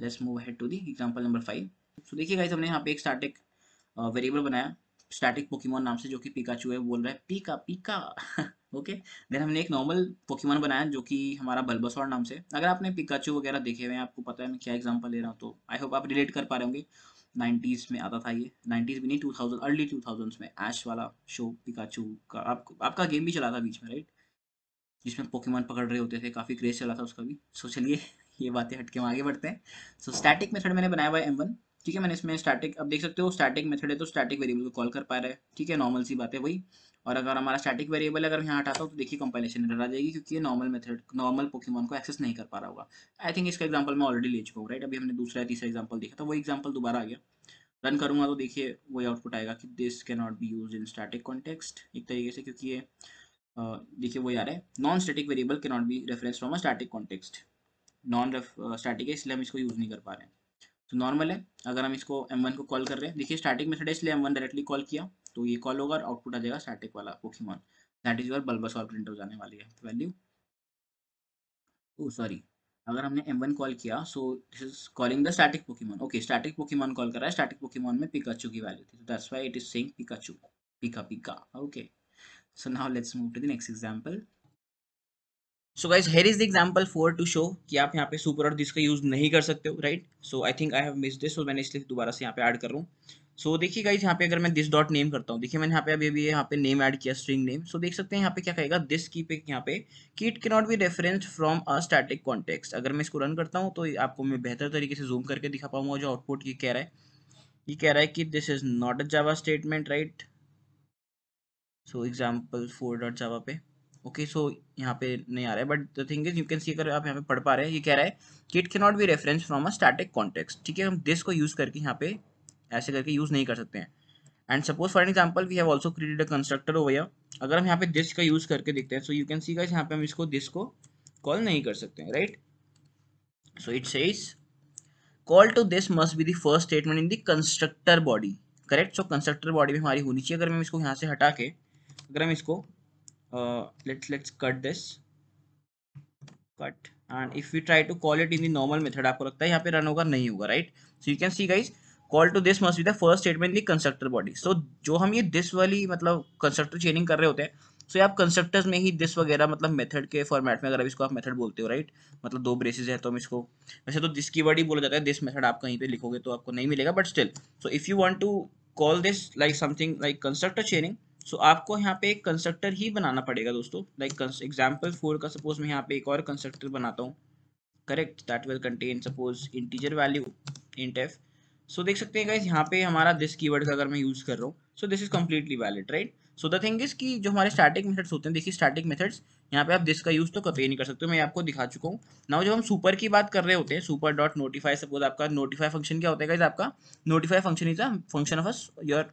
Let's move ahead to the example number five so देखिए guys हमने यहाँ पे एक स्टैटिक वेरिएबल uh, बनाया स्टैटिक पोकेमोन नाम से जो कि पिकाचू है बोल रहा है पीका पीका ओके देन हमने एक नॉर्मल पोकेमोन बनाया जो कि हमारा बल्बसॉर नाम से अगर आपने पिकाचू वगैरह देखे हुए हैं आपको पता है मैं क्या एग्जाम्पल ले रहा हूँ तो आई होप आप रिलेट कर पा रहे होंगे नाइन्टीज़ में आता था ये नाइन्टीज़ भी नहीं two thousand early two thousands में एश वाला शो पिकाचू का आपको आपका गेम भी चला था बीच में राइट जिसमें पोकेमोन पकड़ रहे होते थे काफ़ी क्रेज चला था उसका भी सो चलिए ये बातें हटके हम आगे बढ़ते हैं सो स्टैटिक मेथड मैंने बनाया हुआ है एम ठीक है मैंने इसमें स्टैटिक अब देख सकते हो स्टैटिक मेथड है तो स्टैटिक वेरिएबल को कॉल कर पा रहा है ठीक है नॉर्मल सी बात है वही और अगर हमारा स्टैटिक वेरिएबल अगर यहाँ हटाता हूँ तो देखिए कंपाइलेशन एरर आ जाएगी क्योंकि ये नॉर्मल मेथड नॉर्मल पोकेमॉन को एक्सेस नहीं कर पा रहा होगा आई थिंक इसका एग्जाम्पल मैं ऑलरेडी ले चुका हूँ राइट अभी हमने दूसरा तीसरा एग्जाम्पल देखा था वो एग्जाम्पल दोबारा आ गया रन करूँगा तो देखिए वही आउटपुट आएगा कि this can not be use in static context एक तरीके से क्योंकि ये देखिए वही आ रहा है non static variable can not be reference from a static context non static uh, है इसलिए हम इसको यूज़ नहीं कर पा रहे हैं तो नॉर्मल है अगर हम इसको एम को कॉल कर रहे हैं देखिए स्टैटिक मेथड है इसलिए एम डायरेक्टली कॉल किया तो ये कॉल होगा और आउटपुट आ जाएगा स्टैटिक वाला Pokemon that is your Bulbasaur और प्रिंट हो जाने वाली है वैल्यू ओ सॉरी अगर हमने एम वन कॉल किया so this is calling the static Pokemon okay static Pokemon call कर रहा है स्टैटिक पोकेमॉन में पिकाचू की वैल्यू थी that's why it is saying Pikachu pika pika okay so now let's move to the next example so guys here is the example four to show कि आप यहाँ पे सुपर और this का use नहीं कर सकते हो right so I think I have miss this और मैंने इसलिए दोबारा से यहाँ पे ऐड कर रहा हूँ सो देखिए गाइज यहाँ पे अगर मैं दिस डॉट नेम करता हूँ देखिए मैंने यहाँ पे अभी अभी यहाँ पे नेम ऐड किया स्ट्रिंग नेम सो देख सकते हैं यहाँ पे क्या कहेगा दिस की पे यहाँ पे कि it can not be reference from a static context अगर मैं इसको रन करता हूँ तो आपको मैं बेहतर तरीके से जूम करके दिखा पाऊंगा जो आउटपुट ये कह रहा है ये कह रहा है कि this is not a Java statement right so example four dot Java पे ओके सो यहाँ पे नहीं आ रहा है but the thing is you can see अगर आप यहाँ पे पढ़ पा रहे हैं ये कह रहा है कि it not be reference from a static context ठीक है हम दिस को यूज़ करके यहाँ पे ऐसे करके यूज़ नहीं कर सकते हैं and suppose for example we have also created a constructor over या अगर हम यहाँ पे दिस का यूज़ करके देखते हैं सो यू कैन सी का यहाँ पे हम इसको दिस को कॉल नहीं कर सकते हैं right so it says call to this must be the first statement in the constructor body correct so constructor body भी हमारी होनी चाहिए अगर हम इसको यहाँ से हटा के अगर हम इसको uh, let's let's cut this cut and if we try to call it in the normal method आपको लगता है यहाँ पे रन होगा नहीं होगा right so you can see guys call to this must be the first statement the constructor body so जो हम ये दिस वाली मतलब कंस्ट्रक्टर चेनिंग कर रहे होते हैं सो so, आप कंस्ट्रक्टर्स में ही दिस वगैरह मतलब मेथड के फॉर्मेट में अगर इसको आप मेथड बोलते हो राइट मतलब दो ब्रेसेस है तो हम इसको वैसे तो दिस की वर्ड ही बोला जाता है दिस मेथड आप कहीं पे लिखोगे तो आपको नहीं मिलेगा but still so if you want to call this like something like constructor chaining so so, आपको यहाँ पे एक कंस्ट्रक्टर ही बनाना पड़ेगा दोस्तों लाइक एग्जाम्पल फोर का सपोज मैं यहाँ पे एक और कंस्ट्रक्टर बनाता हूँ correct that will contain suppose integer value int F so देख सकते हैं यहाँ पे हमारा दिस कीवर्ड का अगर मैं यूज़ कर रहा हूँ so this is completely valid right so the thing is कि जो हमारे स्टैटिक मेथड्स होते हैं देखिए स्टैटिक मेथड्स यहाँ पे आप दिस का यूज़ तो कभी नहीं कर सकते मैं आपको दिखा चुका हूँ ना जब हम सुपर की बात कर रहे होते हैं सुपर डॉट नोटिफाई सपोज आपका नोटिफाई फंक्शन क्या होता है आपका notify function is a function of your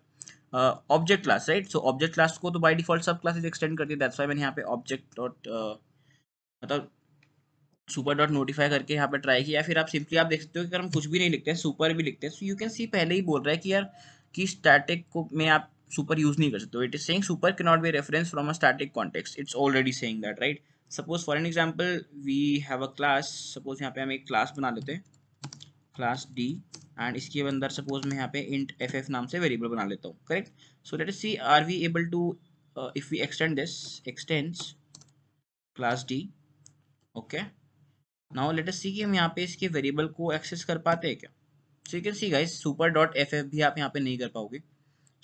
object class right so object class को तो बाय डिफॉल्ट सब क्लासेस एक्सटेंड करती है दैट्स वाई मैंने यहाँ पे ऑब्जेक्ट डॉट uh, मतलब सुपर डॉट नोटिफाई करके यहाँ पे ट्राई किया फिर आप सिंपली आप देख सकते हो कि अगर हम कुछ भी नहीं लिखते हैं सुपर भी लिखते हैं सो यू कैन सी पहले ही बोल रहा है कि यार कि स्टैटिक को मैं आप सुपर यूज नहीं कर सकते it is saying super can not be reference from a static context it's already saying that right suppose for an example we have a class suppose यहाँ पे हम एक क्लास बना लेते हैं क्लास डी एंड इसके अंदर सपोज मैं यहाँ पे इंट एफ एफ नाम से वेरिएबल बना लेता हूँ correct so let see are we able to if we extend this extends class D okay now let see कि हम यहाँ पे इसके वेरिएबल को एक्सेस कर पाते हैं क्या so you can see guys super dot F F भी आप यहाँ पे नहीं कर पाओगे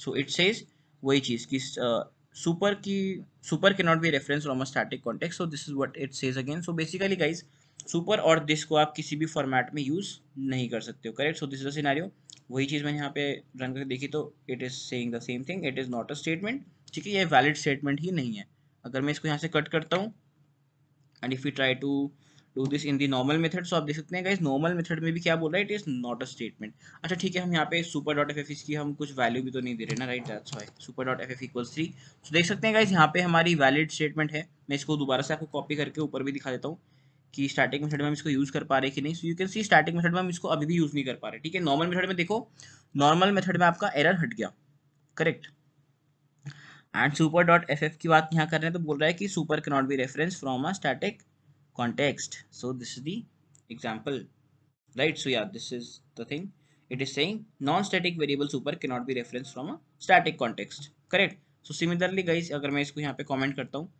सो इट सेज वही चीज़ कि सुपर uh, की सुपर के not be reference from a static context so this is what it says again so basically guys super और दिस को आप किसी भी फॉर्मेट में यूज़ नहीं कर सकते हो correct so this is scenario वही चीज़ मैंने यहाँ पे रन करके देखी तो it is saying the same thing it is not a statement ठीक है ये वैलिड स्टेटमेंट ही नहीं है अगर मैं इसको यहाँ से कट करता हूँ and if you try to do this in the normal method so आप देख सकते हैं इस नॉर्मल मेथड में भी क्या बोल रहा है it is not a statement अच्छा ठीक है हम यहाँ पे सुपर डॉट एफ एफ इसकी हम कुछ वैल्यू भी तो नहीं दे रहे ना right that's why super dot F F equals three so देख सकते हैं गाइज यहाँ पे हमारी वैलिड स्टेटमेंट है मैं इसको दोबारा से आपको कॉपी करके ऊपर भी दिखा देता हूँ कि स्टार्टिंग मेथड में हम इसको यूज़ कर पा रहे कि नहीं so you can see starting method में हम इसको अभी भी यूज़ नहीं कर पा रहे ठीक है नॉर्मल मेथड में देखो नॉर्मल मेथड में आपका एरर हट गया correct and super dot F F की बात यहाँ कर रहे हैं तो बोल रहा है कि सुपर के not be reference from a static context so this is the example right so yeah this is the thing it is saying non static variable super के not be reference from a static context correct so similarly guys अगर मैं इसको यहाँ पे comment करता हूँ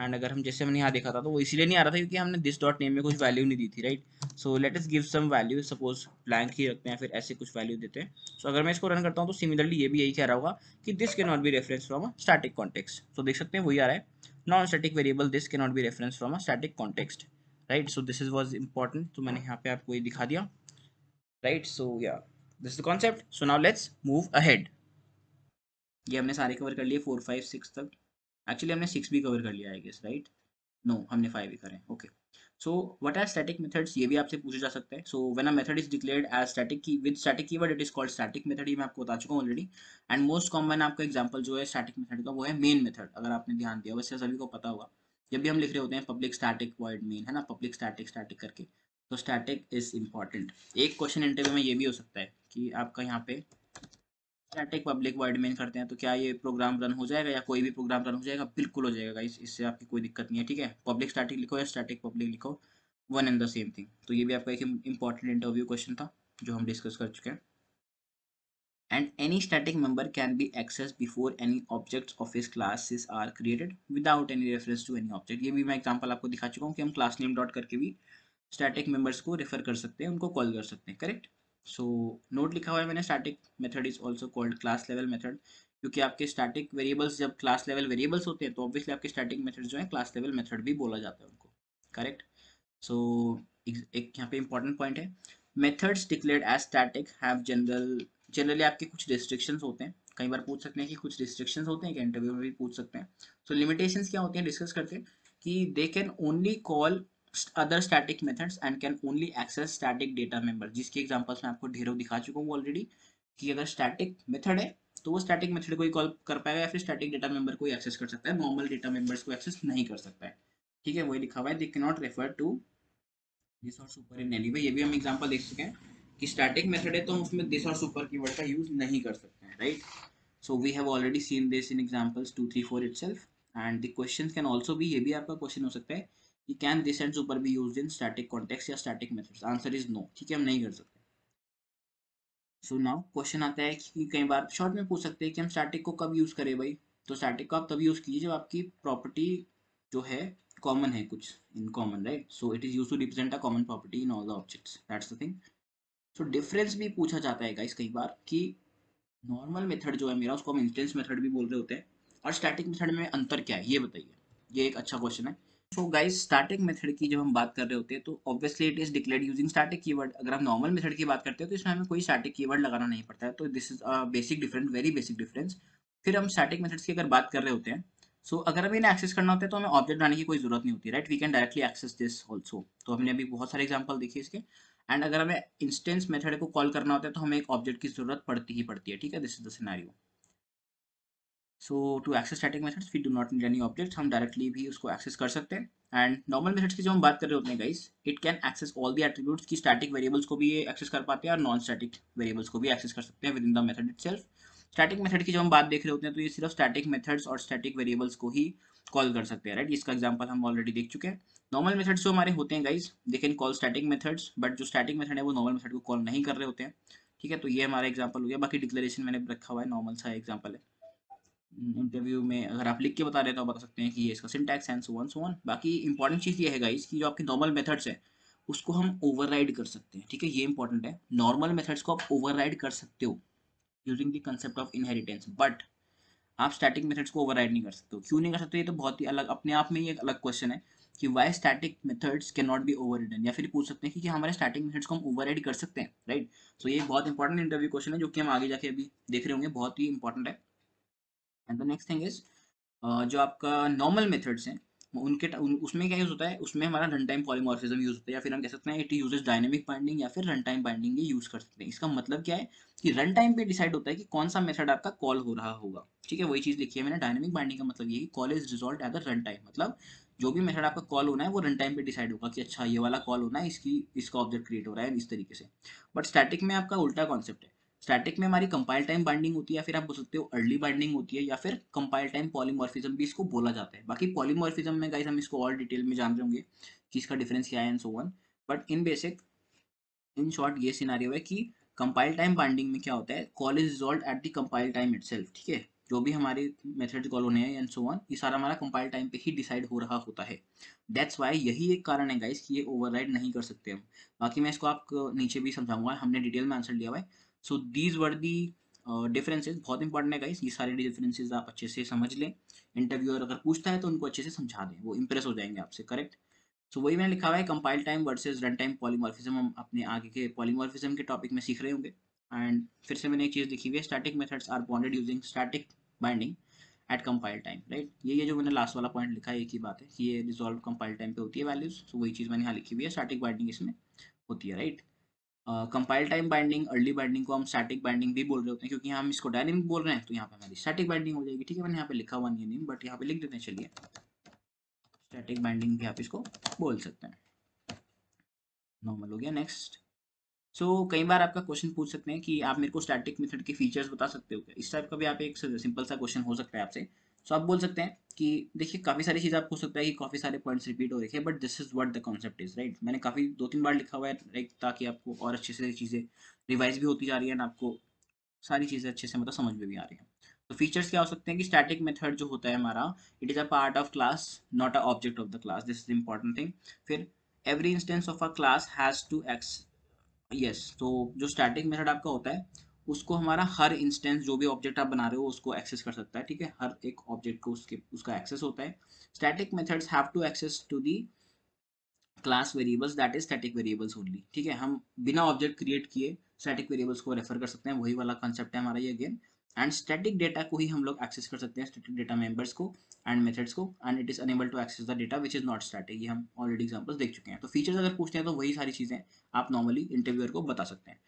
and अगर हम जैसे मैंने यहाँ देखा था तो वो इसलिए नहीं आ रहा था क्योंकि हमने दिस डॉट नेम में कुछ वैल्यू नहीं दी थी right so let's give some value suppose blank ही रखते हैं फिर ऐसे कुछ वैल्यू देते हैं सो so, अगर मैं इसको रन करता हूँ तो सिमिलरली ये भी यही कह रहा होगा कि दिस के not be reference from a static context so देख सकते हैं वही आ रहा है नॉन स्टैटिक वेरिएबल दिस के not be reference from a static context right so this is was important तो मैंने यहाँ पे आपको ये दिखा दिया right so yeah this is concept so now let's move ahead ये हमने सारे कवर कर लिए फोर फाइव सिक्स तक एक्चुअली हमने सिक्स भी कवर कर लिया है गेस राइट नो हमने फाइव भी करें okay so what are static methods ये भी आपसे पूछे जा सकते हैं so when a method is declare as static key with static keyword it is called static method ये मैं आपको बता चुका हूँ ऑलरेडी एंड मोस्ट कॉमन आपका एग्जाम्पल जो है स्टैटिक मेथड का वो है मेन मेथड अगर आपने ध्यान दिया वैसे सभी को पता होगा जब भी हम लिख रहे होते हैं पब्लिक स्टैटिक वर्ड मेन है ना पब्लिक स्टैटिक स्टैटिक करके तो स्टैटिक इज इम्पॉर्टेंट एक क्वेश्चन इंटरव्यू में ये भी हो सकता है कि आपका यहाँ पे स्टैटिक पब्लिक वर्ड मेन करते हैं तो क्या ये प्रोग्राम रन हो जाएगा या कोई भी प्रोग्राम रन हो जाएगा बिल्कुल हो जाएगा इस, इससे आपकी कोई दिक्कत नहीं है ठीक है पब्लिक स्टैटिक लिखो या स्टैटिक पब्लिक लिखो one and the same thing तो ये भी आपका एक इंपॉर्टेंट इंटरव्यू क्वेश्चन था जो हम डिस्कस कर चुके हैं and any static member can be access before any objects of his classes are created without any reference to any object ये भी मैं एग्जांपल आपको दिखा चुका हूँ कि हम क्लास नेम डॉट करके भी स्टैटिक मेंबर्स को रेफर कर सकते हैं उनको कॉल कर सकते हैं करेक्ट सो so, नोट लिखा हुआ है मैंने static method is also called class level method क्योंकि आपके स्टैटिक वेरिएबल्स जब क्लास लेवल वेरिएबल्स होते हैं तो ऑब्वियसली आपके स्टैटिक मेथड जो है क्लास लेवल मेथड भी बोला जाता है उनको करेक्ट सो so, एक यहाँ पे इंपॉर्टेंट पॉइंट है methods declared as static have general generally आपके कुछ रिस्ट्रिक्शंस होते हैं कई बार पूछ सकते हैं कि कुछ रिस्ट्रिक्शंस होते हैं कि इंटरव्यू में भी पूछ सकते हैं सो so, लिमिटेशंस क्या होती हैं डिस्कस करते हैं कि they can only call other static methods and can only access static data member जिसके एग्जांपल्स मैं आपको ढेरों दिखा चुका हूँ ऑलरेडी कि अगर स्टैटिक मेथड है तो वो स्टैटिक मेथड को ही कॉल कर पाएगा या फिर स्टैटिक डेटा मेंबर को ही एक्सेस कर सकता है नॉर्मल डेटा मेंबर्स को एक्सेस नहीं कर सकता है ठीक है वही लिखा हुआ है दे के नॉट रेफर टू दिस और सुपर इन एनी वे ये भी हम एग्जाम्पल देख चुके हैं कि स्टैटिक मेथड है तो हम उसमें दिस और सुपर कीवर्ड का यूज नहीं कर सकते हैं right so we have already seen this in examples two three four itself and the question can also भी ये भी आपका क्वेश्चन हो सकता है कि can this and super be use in static context या static methods answer is no ठीक है हम नहीं कर सकते सो नाउ क्वेश्चन आता है कि कई बार शॉर्ट में पूछ सकते हैं कि हम स्टैटिक को कब यूज़ करें भाई तो स्टैटिक को आप तभी यूज़ कीजिए जब आपकी प्रॉपर्टी जो है कॉमन है कुछ in common right so it is use to represent a common property in all the objects that's the thing so difference भी पूछा जाता है गाइस कई बार कि नॉर्मल मेथड जो है मेरा उसको हम इंस्टेंस मेथड भी बोल रहे होते हैं और स्टैटिक मेथड में अंतर क्या है ये बताइए ये एक अच्छा क्वेश्चन है सो गाइज स्टार्टिंग मेथड की जब हम बात कर रहे होते हैं तो obviously it is declare using static keyword अगर हम नॉर्मल मेथड की बात करते हैं तो इसमें हमें कोई स्टैटिक कीवर्ड लगाना नहीं पड़ता है तो this is a basic different very basic difference फिर हम स्टार्टिंग मेथड्स की अगर बात कर रहे होते हैं सो so, अगर हमें इन्हें एक्सेस करना होता है तो हमें ऑब्जेक्ट बनाने की कोई जरूरत नहीं होती right we can directly access this also तो हमने अभी बहुत सारे एग्जाम्पल देखे इसके एंड अगर हमें इंस्टेंस मेथड को कॉल करना होता है तो हमें एक ऑब्जेक्ट की जरूरत पड़ती ही पड़ती है ठीक है this is the scenario so to access static methods we do not need any object हम डायरेक्टली भी उसको एक्सेस कर सकते हैं एंड नॉर्मल मेथड्स की जो हम बात कर रहे होते हैं guys it can access all the attributes की स्टैटिक वेरिएबल्स को भी ये एक्सेस कर पाते हैं और नॉन स्टैटिक वेरिएबल्स को भी एक्सेस कर सकते हैं within the method self static method की जो हम बात देख रहे होते हैं तो ये सिर्फ स्टैटिक मेथड्स और स्टैटिक वेरिएबल्स को ही कॉल कर सकते हैं राइट इसका एग्जाम्पल हम ऑलरेडी देख चुके हैं नॉर्मल मेथड्स जो हमारे होते हैं guys they can call static methods but जो स्टैटिक मेथड है वो नॉर्मल मेथड को कॉल नहीं कर रहे होते हैं ठीक है तो ये हमारा एग्जाम्पल हो गया बाकी डिक्लेरेशन मैंने रखा हुआ है नॉर्मल सा एग्जाम्पल है इंटरव्यू हम्म। में अगर आप लिख के बता रहे तो बता सकते हैं कि ये इसका सिंटैक्स एंड सो वन बाकी इंपॉर्टेंट चीज़ ये है गाइस कि जो आपके नॉर्मल मेथड्स है उसको हम ओवरराइड कर सकते हैं ठीक है ये इंपॉर्टेंट है नॉर्मल मेथड्स को आप ओवरराइड कर सकते हो using the concept of inheritance but आप स्टैटिक मेथड्स को ओवरराइड नहीं कर सकते हो क्यों नहीं कर सकते ये तो बहुत ही अलग अपने आप में ही एक अलग क्वेश्चन है कि why static methods can not be over या फिर पूछ सकते हैं कि क्या हमारे स्टैटिक मेथड्स को हम ओवर कर सकते हैं राइट सो ये बहुत इंपॉर्टेंट इंटरव्यू क्वेश्चन है जो कि हम आगे जाके अभी देख रहे होंगे बहुत ही इंपॉर्टेंट है and the next thing is जो आपका नॉर्मल मेथड्स हैं उनके उसमें क्या यूज़ होता है उसमें हमारा रन टाइम पॉलीमॉर्फिज्म यूज़ होता है या फिर हम कह सकते हैं इट यूजेस डायनेमिक बाइंडिंग या फिर रन टाइम बाइंडिंग यूज़ कर सकते हैं इसका मतलब क्या है कि रन टाइम पे डिसाइड होता है कि कौन सा मेथड आपका कॉल हो रहा होगा ठीक है वही चीज़ लिखी है मैंने डायनेमिक बाइंडिंग का मतलब ये call is resolve at the run time मतलब जो भी मेथड आपका कॉल होना है वो रन टाइम पे डिसाइड होगा कि अच्छा ये वाला कॉल होना है इसकी इसका ऑब्जेक्ट क्रिएट हो रहा है इस तरीके से बट स्टैटिक में आपका उल्टा कॉन्सेप्ट है स्टैटिक में हमारी कंपाइल टाइम बाइंडिंग होती है या फिर आप बोल सकते हो अर्ली बाइंडिंग होती है या फिर कंपाइल टाइम पॉलीमॉर्फिज्म भी इसको बोला जाता है बाकी पॉलीमॉर्फिज्म में गाइस हम इसको और डिटेल में जान रहे होंगे कि इसका डिफरेंस क्या है and so on but in basic in short ये सिनारियो है कि कंपाइल टाइम बाइंडिंग में क्या होता है call is resolve at the compile time it ठीक है जो भी हमारे मेथड कॉल होने हैं एंड सो वन ये सारा हमारा कंपाइल टाइम पे ही डिसाइड हो रहा होता है दैट्स वाई यही एक कारण है गाइस कि ये ओवरराइड नहीं कर सकते हम बाकी मैं इसको आपको नीचे भी समझाऊंगा हमने डिटेल में आंसर लिया हुआ है so these were the differences बहुत इंपॉर्टेंट है गाइस ये सारे डिफरेंसेज आप अच्छे से समझ लें इंटरव्यूअर अगर पूछता है तो उनको अच्छे से समझा दें वो इम्प्रेस हो जाएंगे आपसे करेक्ट सो वही मैंने लिखा हुआ है compile time versus run time polymorphism हम अपने आगे के पॉलीमॉर्फिज्म के टॉपिक में सीख रहे होंगे एंड फिर से मैंने एक चीज़ लिखी हुई है static methods are bonded using static binding at compile time right ये ये जो मैंने लास्ट वाला पॉइंट लिखा है एक ही बात है कि ये रिजॉल्व कंपाइल टाइम पे होती है वैल्यूज सो so, वही चीज़ मैंने यहाँ लिखी हुई है स्टैटिक बाइंडिंग इसमें होती है right compile time binding early binding को हम स्टैटिक बाइंडिंग भी बोल रहे होते हैं क्योंकि हम इसको डायनेमिक बोल रहे हैं तो यहाँ पे हमारी स्टैटिक बाइंडिंग हो जाएगी ठीक है मैंने यहाँ पे लिखा हुआ नहीं है बट यहाँ पे लिख देते हैं चलिए स्टैटिक बाइंडिंग भी आप इसको बोल सकते हैं नॉर्मल हो गया नेक्स्ट सो so, कई बार आपका क्वेश्चन पूछ सकते हैं कि आप मेरे को स्टैटिक मेथड के फीचर्स बता सकते हो क्या इस टाइप का भी आप एक सिंपल सा क्वेश्चन हो सकता है आपसे सो so, आप बोल सकते हैं कि देखिए काफ़ी सारी चीज़ आपको हो सकता है कि काफ़ी सारे पॉइंट्स रिपीट हो रखे हैं but this is what the concept is right मैंने काफ़ी दो तीन बार लिखा हुआ है लाइक ताकि आपको और अच्छे से चीज़ें रिवाइज भी होती जा रही है एंड आपको सारी चीज़ें अच्छे से मतलब समझ में भी आ रही हैं तो फीचर्स क्या हो सकते हैं कि स्टैटिक मेथड जो होता है हमारा it is a part of class not a object of the class this is important thing फिर every instance of a class has to access तो जो स्टैटिक मेथड आपका होता है उसको हमारा हर इंस्टेंस जो भी ऑब्जेक्ट आप बना रहे हो उसको एक्सेस कर सकता है ठीक है हर एक ऑब्जेक्ट को उसके उसका एक्सेस होता है static methods have to access to the class variables that is static variables only ठीक है हम बिना ऑब्जेक्ट क्रिएट किए स्टैटिक वेरिएबल्स को रेफर कर सकते हैं वही वाला कॉन्सेप्ट है हमारा ये अगेन एंड स्टैटिक डेटा को ही हम लोग एक्सेस कर सकते हैं स्टैटिक डेटा मेंबर्स को एंड मेथड्स को and it is unable to access the data which is not static ये हम ऑलरेडी एग्जांपल्स देख चुके हैं तो फीचर्स अगर पूछते हैं तो वही सारी चीज़ें आप नॉर्मली इंटरव्यूअर को बता सकते हैं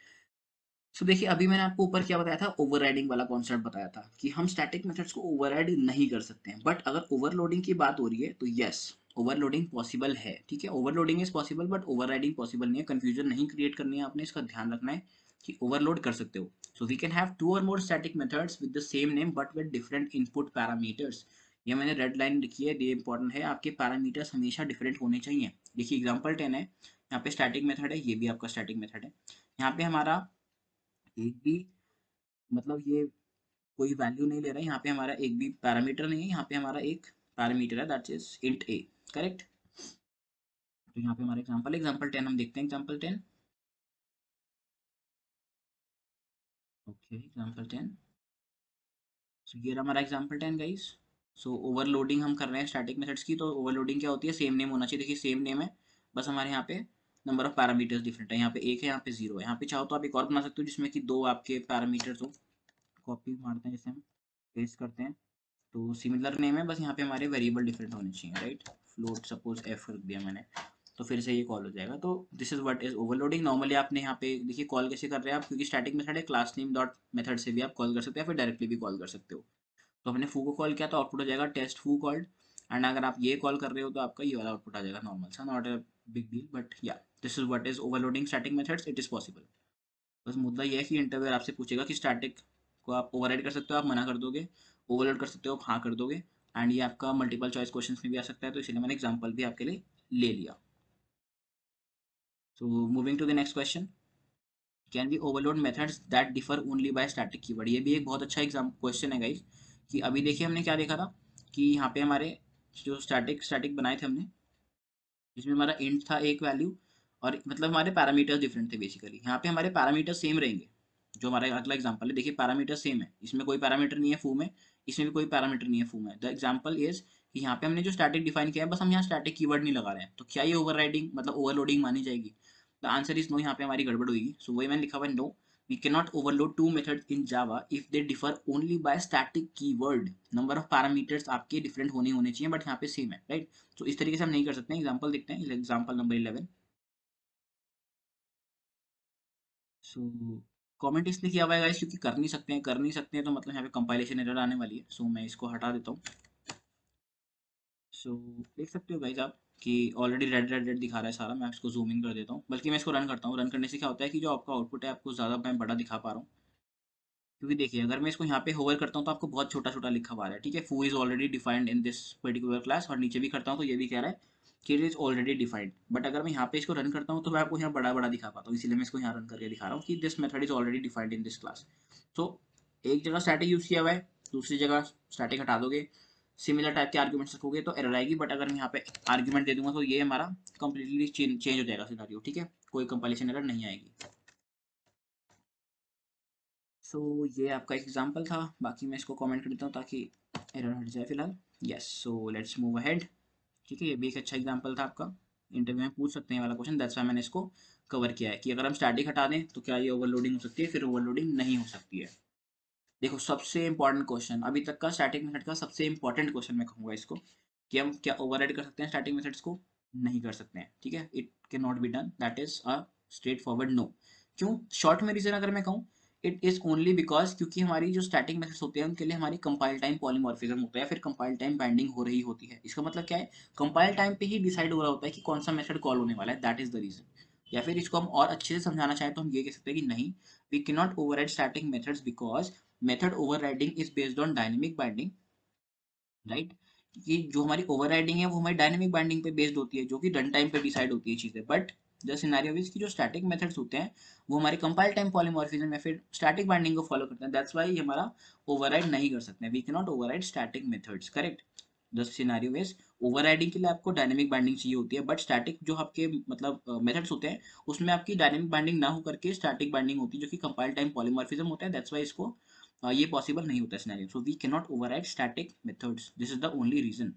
सो so, देखिए अभी मैंने आपको ऊपर क्या बताया था ओवरराइडिंग वाला कॉन्सेप्ट बताया था कि हम स्टैटिक मेथड्स को ओवरराइड नहीं कर सकते हैं बट अगर ओवरलोडिंग की बात हो रही है तो यस ओवरलोडिंग पॉसिबल है ठीक है overloading is possible but overriding possible नहीं है कन्फ्यूजन नहीं क्रिएट करनी है आपने इसका ध्यान रखना है कि ओवरलोड कर सकते हो so we can have two और more static methods with the same name but with different input parameters ये मैंने रेड लाइन लिखी है ये इंपॉर्टेंट है आपके पैरामीटर्स हमेशा डिफरेंट होने चाहिए देखिए एग्जाम्पल टेन है यहाँ पे स्टैटिक मेथड है ये भी आपका स्टैटिक मेथड है यहाँ पे हमारा एक भी मतलब ये कोई वैल्यू नहीं ले रहा है यहाँ पे हमारा एक भी पैरामीटर नहीं है यहाँ पे हमारा एक पैरामीटर है that is int a correct तो यहाँ पे हमारा एग्जाम्पल एग्जाम्पल टेन हम देखते हैं example ten okay example ten so ये हमारा example ten guys so overloading हम कर रहे हैं स्टैटिक मेथड्स की तो ओवरलोडिंग क्या होती है सेम नेम होना चाहिए देखिए सेम नेम है बस हमारे यहाँ पे नंबर ऑफ पैरामीटर्स डिफरेंट है यहाँ पे एक है यहाँ पे जीरो है यहाँ पे चाहो तो आप एक और बना सकते हो जिसमें कि दो आपके पैरामीटर्स हो कॉपी मारते हैं जैसे हम पेस्ट करते हैं तो सिमिलर नेम है बस यहाँ पे हमारे वेरिएबल डिफरेंट होने चाहिए राइट फ्लोट सपोज एफ रख दिया मैंने तो फिर से ये कॉल हो जाएगा तो this is what is overloading normally आपने यहाँ पे देखिए कॉल कैसे कर रहे हैं आप क्योंकि स्टार्टिंग मेथड है क्लास नेम डॉट मेथड से भी आप कॉल कर सकते हैं फिर डायरेक्टली भी कॉल कर सकते हो तो हमने फू को कॉल किया तो आउटपुट हो जाएगा टेस्ट फू कॉल्ड एंड अगर आप ये कॉल कर रहे हो तो आपका ये वाला आउटपुट आ जाएगा नॉर्मल सा not big deal but yeah this is what is overloading starting methods it is possible बस मुद्दा यह है कि इंटरव्यू आपसे पूछेगा कि स्टार्टिंग को आप ओवर कर सकते हो आप मना कर दोगे ओवरलोड कर सकते हो आप हाँ कर दोगे एंड ये आपका मल्टीपल चॉइस क्वेश्चन में भी आ सकता है तो इसलिए मैंने एग्जाम्पल भी आपके लिए ले लिया so moving to the next question can be overload methods that differ only by static keyword ये भी एक बहुत अच्छा एग्जाम क्वेश्चन है गाइज कि अभी देखिए हमने क्या देखा था कि यहाँ पे हमारे जो स्टैटिक स्टैटिक बनाए थे हमने जिसमें हमारा इंट था एक वैल्यू और मतलब हमारे पैरामीटर्स डिफरेंट थे बेसिकली यहाँ पे हमारे पैरामीटर सेम रहेंगे जो हमारा अगला एग्जाम्पल है देखिए पैरामीटर सेम है इसमें कोई पैरामीटर नहीं है फू में इसमें भी कोई पैरामीटर नहीं है फू में द एग्जाम्पल इज कि यहाँ पे हमने जो स्टैटिक डिफाइन किया है बस हम यहाँ स्टैटिक की नहीं लगा रहे हैं तो क्या ये ओवर मतलब ओवरलोडिंग मानी जाएगी द आंसर इज नो यहाँ पे हमारी गड़बड़ होगी सो वही मैंने लिखा हुआ है no We cannot overload two methods in Java if they differ only by static keyword. Number of parameters आपके different होने होने चाहिए but यहाँ पे same है right? So इस तरीके से हम नहीं कर सकते एग्जाम्पल देखते हैं example number eleven so comment इसलिए किया हुआ है क्योंकि कर नहीं सकते हैं कर नहीं सकते हैं तो मतलब यहाँ पे कंपाइलेशन एरर आने वाली है सो so, मैं इसको हटा देता हूँ सो so, देख सकते हो गाइज आप कि ऑलरेडी रेड रेड रेड दिखा रहा है सारा मैं इसको जूम इन कर देता हूँ बल्कि मैं इसको रन करता हूँ रन करने से क्या होता है कि जो आपका आउटपुट है आपको ज़्यादा मैं बड़ा दिखा पा रहा हूँ क्योंकि देखिए अगर मैं इसको यहाँ पे होवर करता हूँ तो आपको बहुत छोटा छोटा लिखा पा रहा है ठीक है foo is already defined in this particular class और नीचे भी करता हूँ तो ये भी कह रहा है कि it is already defined but अगर मैं यहाँ पे इसको रन करता हूँ तो मैं आपको यहाँ बड़ा बड़ा दिखा पाता हूँ इसलिए मैं इसको यहाँ रन करके दिखा रहा हूँ कि this method is already defined in this class तो एक जगह स्टैटिक यूज़ किया हुआ है दूसरी जगह स्टैटिक हटा दोगे सिमिलर टाइप के आर्ग्यूमेंट्स रखोगे तो एरर आएगी बट अगर मैं यहाँ पे आर्ग्यूमेंट दे दूंगा तो ये हमारा कम्प्लीटली चेंज हो जाएगा सिनारियो ठीक है कोई कंपाइलेशन एरर नहीं आएगी सो so, ये आपका एक एग्जाम्पल था बाकी मैं इसको कॉमेंट कर देता हूँ ताकि एरर हट जाए फिलहाल yes so let's move ahead ठीक है ये भी एक अच्छा एग्जाम्पल था आपका इंटरव्यू में पूछ सकते हैं वाला क्वेश्चन दस बार मैंने इसको कवर किया है कि अगर हम स्टार्टिंग हटा दें तो क्या ये ओवरलोडिंग हो सकती है फिर ओवरलोडिंग नहीं हो सकती है देखो सबसे इंपॉर्टेंट क्वेश्चन अभी तक का स्टार्टिंग मेथड का सबसे इंपॉर्टेंट क्वेश्चन मैं कहूँगा इसको कि हम क्या ओवर कर सकते हैं स्टार्टिंग मेथड्स को नहीं कर सकते हैं ठीक है it can not be done that is a straightforward no क्यों शॉर्ट में रीजन अगर मैं कहूँ इट इज ओनली बिकॉज क्योंकि हमारी जो स्टार्टिंग मेथड्स होते हैं उनके लिए हमारी कंपाइल टाइम पॉलीमॉर्फिज्म होता है फिर कंपाइल टाइम बाइंडिंग हो रही होती है इसका मतलब क्या है कंपाइल टाइम पे ही डिसाइड हो रहा होता है कि कौन सा मेथड कॉल होने वाला है दैट इज द रीजन या फिर इसको हम और अच्छे से समझाना चाहें तो हम ये कह सकते हैं कि नहीं we can not over starting methods because method overriding is based on dynamic binding right कि जो हमारी ओवरराइडिंग है वो हमारी डायनेमिक बाइंडिंग पे बेस्ड होती है जो कि रन टाइम पे डिसाइड होती है चीज़ें बट द सिनारियो इज कि जो स्टैटिक मेथड्स होते हैं वो हमारे कंपाइल टाइम पॉलीमॉर्फिज्म या फिर स्टैटिक बाइंडिंग को फॉलो करते हैं दैट्स वाई हमारा ओवरराइड नहीं कर सकते we can not override static methods correct the scenario is overriding के लिए आपको डायनेमिक बाइंडिंग चाहिए होती है बट स्टैटिक जो आपके मतलब मेथड्स uh, होते हैं उसमें आपकी डायनेमिक बाइंडिंग ना होकर करके स्टैटिक बाइंडिंग होती है जो कि कंपाइल टाइम पॉलीमॉर्फिज्म होता है दैट्स वाई इसको Uh, ये पॉसिबल नहीं होता है so we cannot over over static methods this is the only reason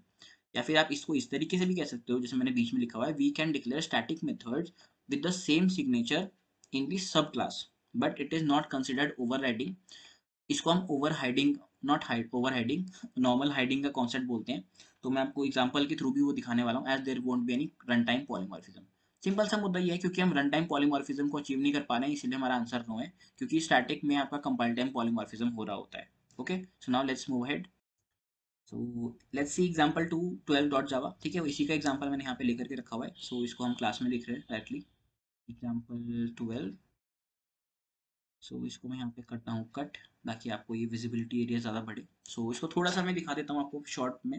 या फिर आप इसको इस तरीके से भी कह सकते हो जैसे मैंने बीच में लिखा हुआ है we can declare static methods with the same signature in this sub class but it is not considered riding इसको हम over hiding not hide over hiding normal hiding का कॉन्सेप्ट बोलते हैं तो मैं आपको एग्जाम्पल के थ्रू भी वो दिखाने वाला हूँ as there won't be any run time polymorphism simple सा मुद्दा ये है क्योंकि हम रन टाइम पॉलीमॉर्फिज्म को अचीव नहीं कर पा रहे हैं इसलिए हमारा आंसर नो है क्योंकि स्टैटिक में आपका कंपाइल टाइम पॉलीमॉर्फिज्म हो रहा होता है okay so now let's move ahead so let's see example two twelve dot Java ठीक है इसी का एग्जाम्पल मैंने यहाँ पे लेकर के रखा हुआ है सो so, इसको हम क्लास में लिख रहे हैं directly example twelve so so, इसको मैं यहाँ पे करता हूँ कट ताकि आपको ये विजिबिलिटी एरिया ज़्यादा बढ़े सो so, इसको थोड़ा सा मैं दिखा देता हूँ आपको शॉर्ट में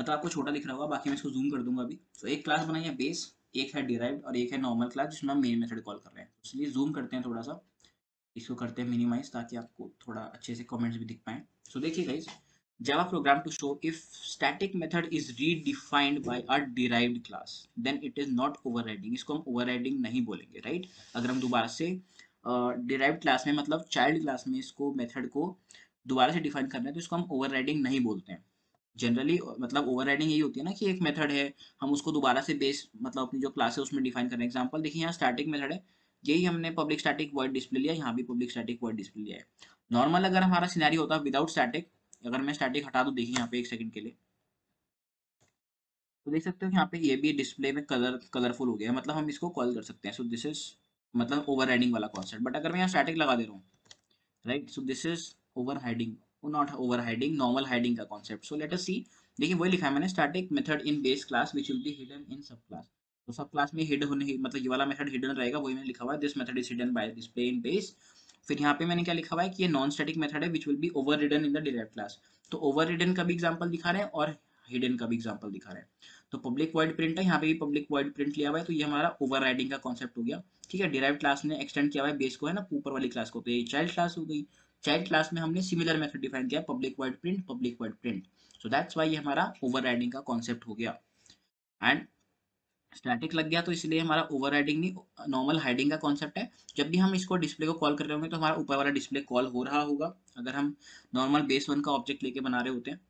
मतलब आपको छोटा दिख रहा होगा बाकी मैं इसको जूम कर दूंगा अभी सो so, एक क्लास बनाई है बेस एक है डिराइव और एक है नॉर्मल क्लास जिसमें हम मेन मेथड कॉल कर रहे हैं इसलिए जूम करते हैं थोड़ा सा इसको करते हैं मिनिमाइज ताकि आपको थोड़ा अच्छे से कॉमेंट्स भी दिख पाएं सो देखिए guys Java program to show if static method is redefined by a derived class then it is not over इसको हम ओवर नहीं बोलेंगे राइट right? अगर हम दोबारा से डिराइव uh, क्लास में मतलब चाइल्ड क्लास में इसको मेथड को दोबारा से डिफाइन करना है तो इसको हम ओवर नहीं बोलते हैं जनरली मतलब ओवर राइडिंग यही होती है ना कि एक मेथड है हम उसको दोबारा से बेस मतलब अपनी जो क्लास है उसमें डिफाइन करें एग्जाम्पल देखिए यहाँ स्टैटिक मेथड है यही हमने पब्लिक स्टैटिक वर्ड डिस्प्ले लिया यहाँ भी पब्लिक स्टैटिक वर्ड डिस्प्ले लिया है नॉर्मल अगर हमारा सिनारी होता विदाउट स्टैटिक अगर मैं स्टैटिक हटा दूँ देखिए यहाँ पे एक सेकंड के लिए तो देख सकते हो यहाँ पे ये भी डिस्प्ले में कलर कलरफुल हो गया है मतलब हम इसको कॉल कर सकते हैं सो दिस इज मतलब ओवर वाला कॉन्सेप्ट बट अगर मैं यहाँ स्टैटिक लगा दे रहा हूँ right so this is over not over hiding normal hiding का कॉन्सेप्ट सो लेटर सी देखिए वही लिखा है मैंने static method in base class which will be hidden in sub class तो सब क्लास में हिड होने मतलब ये वाला मेथड हिडन रहेगा वही मैंने लिखा हुआ है this method is hidden by display in base फिर यहाँ पे मैंने क्या लिखा हुआ है कि ये नॉन स्टैटिक मेथड है which will be overridden in the derive class तो ओवर रिडन का भी एग्जाम्पल दिखा रहे हैं और हिडन का भी एग्जाम्पल दिखा रहे हैं तो पब्लिक वर्ड प्रिंट है यहाँ पे भी पब्लिक वर्ड प्रिंट लिया हुआ है तो ये हमारा ओवर का कॉन्सेप्ट हो गया ठीक है डिराइव क्लास ने एक्सटेंड किया हुआ है बेस को है ना ऊपर वाली क्लास को तो ये चाइल्ड क्लास हो गई चाइल्ड क्लास में हमने सिमिलर मेथड डिफाइन किया public void print public void print so that's why हमारा ओवर का कॉन्सेप्ट हो गया एंड स्टैटिक लग गया तो इसलिए हमारा ओवर राइडिंग नहीं नॉर्मल हाइडिंग का कॉन्सेप्ट है जब भी हम इसको डिस्प्ले को कॉल कर रहे होंगे तो हमारा ऊपर वाला डिस्प्ले कॉल हो रहा होगा अगर हम नॉर्मल बेस वन का ऑब्जेक्ट लेके बना रहे होते हैं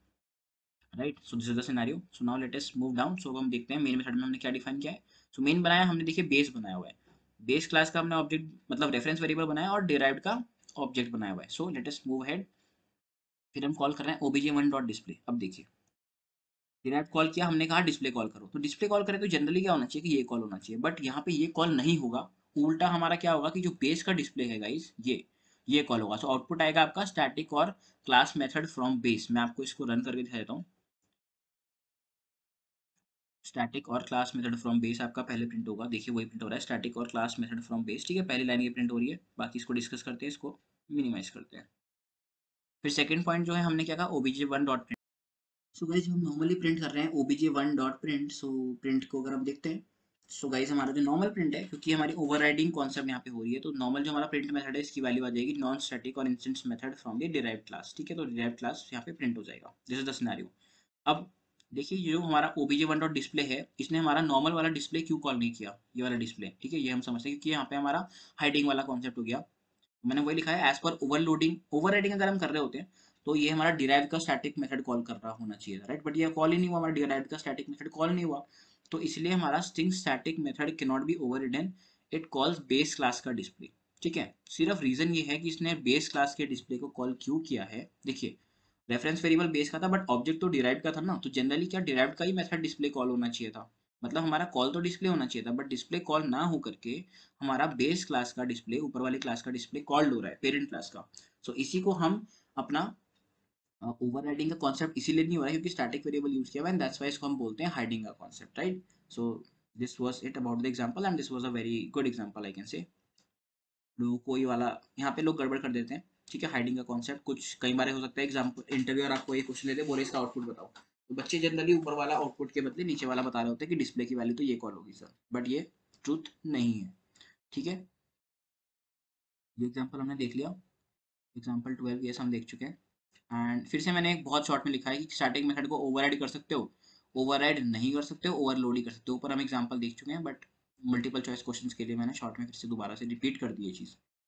right so this is the scenario so now let us move down सो हम देखते हैं मेन मेथड में हमने क्या डिफाइन किया है सो so, मेन बनाया हमने देखिए बेस बनाया हुआ है बेस क्लास का हमने ऑब्जेक्ट मतलब रेफरेंस वेरिएबल बनाया और डिराइव का ऑब्जेक्ट बनाया हुआ है सो लेटेस्ट मूव हेड फिर हम कॉल कर रहे हैं ओबीजे वन डॉट डिस्प्ले अब देखिए डिनाइट कॉल किया हमने कहा डिस्प्ले कॉल करो तो डिस्प्ले कॉल करें तो जनरली क्या होना चाहिए कि ये कॉल होना चाहिए बट यहाँ पे ये कॉल नहीं होगा उल्टा हमारा क्या होगा कि जो बेस का डिस्प्ले है गाइस ये ये कॉल होगा सो आउटपुट आएगा आपका स्टैटिक और क्लास मेथड फ्रॉम बेस मैं आपको इसको रन करके दिखा देता हूँ स्टैटिक और क्लास मेथड फ्रॉम बेस आपका पहले प्रिंट होगा देखिए वही प्रिंट हो रहा है स्टैटिक और क्लास मेथड फ्रॉम बेस ठीक है पहली लाइन ये प्रिंट हो रही है बाकी इसको डिस्कस करते हैं इसको मिनिमाइज करते हैं फिर सेकंड पॉइंट जो है हमने क्या कहा OBJ one dot print so guys हम नॉर्मली प्रिंट कर रहे हैं OBJ one dot print so print को अगर हम देखते हैं सो so गाइज हमारा जो नॉर्मल प्रिंट है क्योंकि हमारी ओवर राइडिंग कॉन्सेप्ट यहाँ पे हो रही है तो नॉर्मल जो हमारा प्रिंट मेथड है इसकी वैल्यू आ जाएगी नॉन स्टैटिक और instance method from the derive class ठीक है तो डिराइव क्लास यहाँ पे प्रिंट हो जाएगा दिस इज द सिनारियो अब देखिए ये जो हमारा ओबीजे वन डॉट डिस्प्ले है इसने हमारा नॉर्मल वाला डिस्प्ले क्यों कॉल नहीं किया ये वाला डिस्प्ले ठीक है ये हम समझते हैं क्योंकि यहाँ पे हमारा हाइडिंग वाला कॉन्सेप्ट हो गया मैंने वही लिखा है एज पर ओवरलोडिंग ओवर अगर हम कर रहे होते हैं तो ये हमारा डिराइव का स्टैटिक मेथड कॉल कर रहा होना चाहिए राइट बट ये कॉल ही नहीं हुआ हमारा डिराइव का स्टैटिक मेथड कॉल नहीं हुआ तो इसलिए हमारा स्ट्रिंग स्टैटिक मेथड के not be over it calls base class का डिस्प्ले ठीक है सिर्फ रीजन ये है कि इसने बेस क्लास के डिस्प्ले को कॉल क्यों किया है देखिए रेफरेंस वेरिएबल बेस का था बट ऑब्जेक्ट तो डिराइव का था ना तो जनरली क्या डिराइव का ही मेथड डिस्प्ले कॉल होना चाहिए था मतलब हमारा कॉल तो डिस्प्ले होना चाहिए था बट डिस्प्ले कॉल ना हो करके हमारा बेस क्लास का डिस्प्ले ऊपर वाले क्लास का डिस्प्ले कॉल्ड हो रहा है पेरेंट क्लास का सो so, इसी को हम अपना ओवर राइडिंग का कॉन्सेप्ट इसीलिए नहीं हो रहा है क्योंकि स्टैटिक वेरिएबल यूज किया हुआ है दैट्स वाई इसको हम बोलते हैं हाइडिंग का concept right so this was it about the example and this was a very good example I can say कोई वाला यहाँ पे लोग गड़बड़ कर देते हैं ठीक है हाइडिंग का कॉन्सेप्ट कुछ कई बार हो सकता है एग्जाम्पल इंटरव्यू और आपको ये क्वेश्चन देते बोले इसका आउटपुट बताओ तो बच्चे जनरली ऊपर वाला आउटपुट के बदले नीचे वाला बता रहे होते हैं कि डिस्प्ले की वैल्यू तो ये कॉल होगी सर बट ये ट्रूथ नहीं है ठीक है ये एग्जाम्पल हमने देख लिया एग्जाम्पल ट्वेल्व ये हम देख चुके हैं एंड फिर से मैंने एक बहुत शॉर्ट में लिखा है कि स्टार्टिंग मेथड को ओवर कर सकते हो ओवर नहीं कर सकते हो ओवरलोड ही कर सकते हो ऊपर हम एग्जाम्पल देख चुके हैं बट मल्टीपल चॉइस क्वेश्चन के लिए मैंने शॉर्ट में फिर से दोबारा से रिपीट कर दी ये चीज़